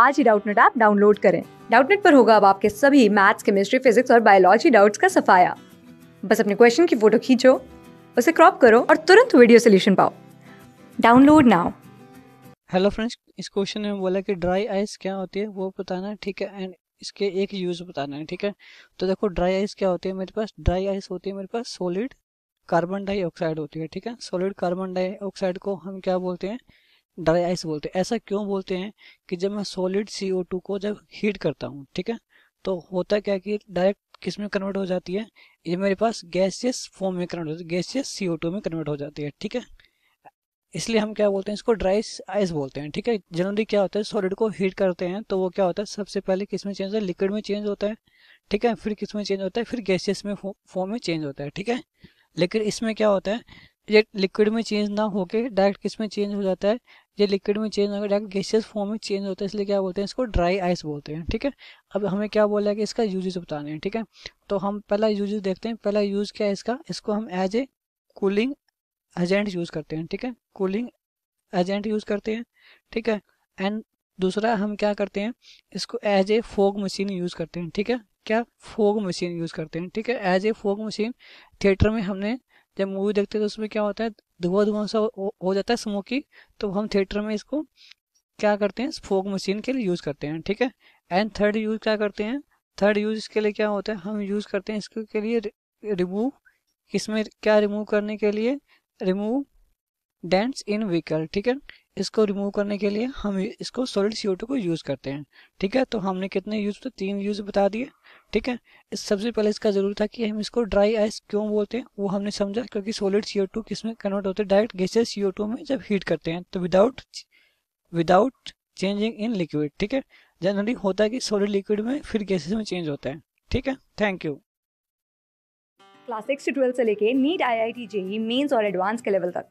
आज ही Doubtnut app download करें डाउटनेट पर होगा अब आपके सभी मैथ्स केमिस्ट्री फिजिक्स और बायोलॉजी डाउट्स का सफाया बस अपने क्वेश्चन की फोटो खींचो उसे क्रॉप करो और तुरंत वीडियो सोल्यूशन पाओ डाउनलोड नाउ हेलो फ्रेंड्स इस क्वेश्चन में बोला कि ड्राई आइस क्या होती है वो बताना है ठीक है एंड इसके एक यूज बताना है ठीक है तो देखो ड्राई आइस क्या होती है मेरे पास ड्राई आइस होती है मेरे पास सॉलिड कार्बन डाइऑक्साइड होती है ठीक है सॉलिड कार्बन डाइऑक्साइड को हम क्या बोलते हैं ड्राई आइस बोलते हैं ऐसा क्यों बोलते हैं कि जब मैं सॉलिड सी को जब हीट करता हूँ ठीक है तो होता क्या है कि डायरेक्ट किस में कन्वर्ट हो जाती है ये मेरे पास गैसियस फॉर्म में कन्वर्ट हो जाती है गैसियस सी में कन्वर्ट हो जाती है ठीक है इसलिए हम क्या बोलते हैं इसको ड्राई आइस बोलते हैं ठीक है जनरली क्या होता है सॉलिड को हीट करते हैं तो वो क्या होता है सबसे पहले किस में चेंज होता है लिक्विड में चेंज होता है ठीक है फिर किस में चेंज होता है फिर गैसियस में फॉर्म में चेंज होता है ठीक है लेकिन इसमें क्या होता है ये लिक्विड में चेंज ना होके डायरेक्ट किस में चेंज हो जाता है ये लिक्विड में चेंज होकर डायरेक्ट गैसियस फॉर्म में चेंज होता है इसलिए क्या बोलते हैं इसको ड्राई आइस बोलते हैं ठीक है अब हमें क्या बोला है कि इसका यूजेस बताने हैं ठीक है तो हम पहला यूजेस देखते हैं पहला यूज क्या है इसका इसको हम as a cooling agent use करते हैं ठीक है कूलिंग एजेंट यूज करते हैं ठीक है एंड दूसरा हम क्या करते हैं इसको as a fog machine use करते हैं ठीक है क्या फोग मशीन यूज करते हैं ठीक है as a fog machine theatre में हमने जब मूवी देखते हैं तो उसमें क्या होता है धुआं धुआं सा हो, जाता है स्मोकी तो हम थिएटर में इसको क्या करते हैं फोक मशीन के लिए यूज़ करते हैं ठीक है एंड थर्ड यूज़ क्या करते हैं थर्ड यूज़ इसके लिए क्या होता है हम यूज़ करते हैं इसके के लिए रिमूव इसमें क्या रिमूव करने के लिए रिमूव डेंट्स इन व्हीकल ठीक है इसको रिमूव करने के लिए हम इसको सॉलिड सी को यूज़ करते हैं ठीक है तो हमने कितने यूज़ तो तीन यूज़ बता दिए ठीक है इस सबसे पहले इसका ज़रूर था कि हम इसको ड्राई आइस क्यों बोलते हैं वो हमने समझा क्योंकि सॉलिड सी ओ टू किस में कन्वर्ट होते हैं direct gases C O two में जब हीट करते हैं तो without without changing in liquid ठीक है जनरली होता है कि सॉलिड लिक्विड में फिर गैसेज में चेंज होता है ठीक है थैंक यू क्लास सिक्स से ट्वेल्थ से लेके NEET I I T JEE mains और एडवांस के लेवल तक